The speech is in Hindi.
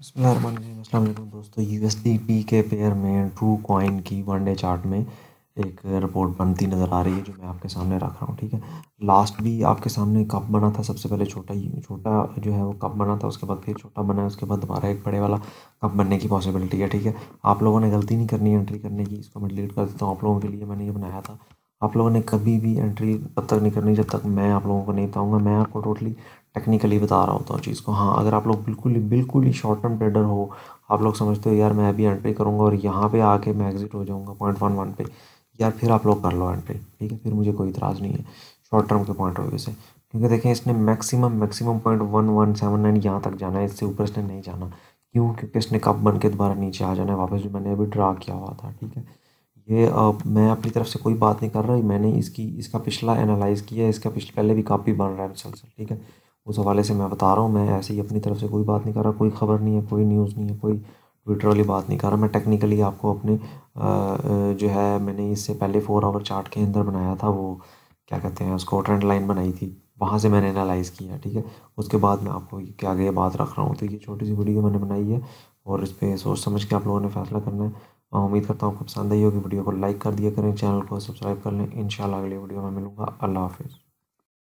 अस्सलाम दोस्तों पी के पेयर में ट्रू कॉइन की वन डे चार्ट में एक रिपोर्ट बनती नज़र आ रही है जो मैं आपके सामने रख रहा हूँ ठीक है लास्ट भी आपके सामने कप बना था सबसे पहले छोटा ही छोटा जो है वो कप बना था उसके बाद फिर छोटा बना है उसके बाद दोबारा एक बड़े वाला कप बनने की पॉसिबिलिटी है ठीक है आप लोगों ने गलती नहीं करनी एंट्री करने की इसको मैं डिलीट कर देता हूँ आप लोगों के लिए मैंने ये बनाया था आप लोगों ने कभी भी एंट्री तब तक नहीं करनी जब तक मैं आप लोगों को नहीं बताऊँगा मैं आपको टोटली टेक्निकली बता रहा होता हूँ चीज़ को हाँ अगर आप लोग बिल्कुल ही बिल्कुल ही शॉर्ट टर्म ट्रेडर हो आप लोग समझते हो यार मैं अभी एंट्री करूँगा और यहाँ पे आके मैं एग्जिट हो जाऊँगा पॉइंट वन वन पे यार फिर आप लोग कर लो एंट्री ठीक है फिर मुझे कोई इतराज़ नहीं है शॉर्ट टर्म के पॉइंट ऑफ व्यू से क्योंकि देखें इसने maximum maximum point one one seven nine यहाँ तक जाना है इससे ऊपर इसने नहीं जाना क्यों क्योंकि इसने कब बन के दोबारा नीचे आ जाना है वापस जो मैंने अभी ड्रा किया हुआ था ठीक है ये अब मैं अपनी तरफ से कोई बात नहीं कर रहा मैंने इसकी इसका पिछला एनालाइज़ किया है इसका पिछले पहले भी काफ़ी बन रहा है मुसलसल ठीक है उस हवाले से मैं बता रहा हूँ मैं ऐसे ही अपनी तरफ से कोई बात नहीं कर रहा कोई ख़बर नहीं है कोई न्यूज़ नहीं है कोई ट्विटर वाली बात नहीं कर रहा मैं टेक्निकली आपको अपने जो है मैंने इससे पहले फोर आवर चार्ट के अंदर बनाया था वो क्या कहते हैं उसको ट्रेंड लाइन बनाई थी वहाँ से मैंने एनालाइज़ किया ठीक है उसके बाद मैं आपको क्या आगे ये बात रख रहा हूँ तो ये छोटी सी वीडियो मैंने बनाई है और इस पर सोच समझ के आप लोगों ने फैसला करना है और हाँ, उम्मीद करता हूँ आपको पसंद आई होगी वीडियो को लाइक कर दिया करें चैनल को सब्सक्राइब कर लें इन अगली वीडियो में मिलूंगा अल्लाह हाफिज़